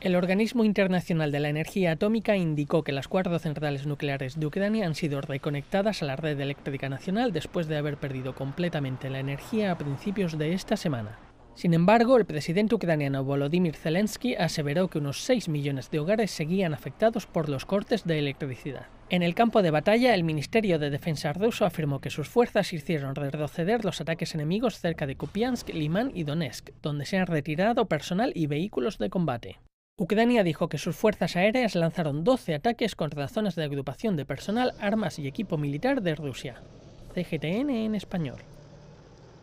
El Organismo Internacional de la Energía Atómica indicó que las cuatro centrales nucleares de Ucrania han sido reconectadas a la red eléctrica nacional después de haber perdido completamente la energía a principios de esta semana. Sin embargo, el presidente ucraniano Volodymyr Zelensky aseveró que unos 6 millones de hogares seguían afectados por los cortes de electricidad. En el campo de batalla, el Ministerio de Defensa ruso afirmó que sus fuerzas hicieron retroceder los ataques enemigos cerca de Kupiansk, Limán y Donetsk, donde se han retirado personal y vehículos de combate. Ucrania dijo que sus fuerzas aéreas lanzaron 12 ataques contra zonas de agrupación de personal, armas y equipo militar de Rusia. CGTN en español.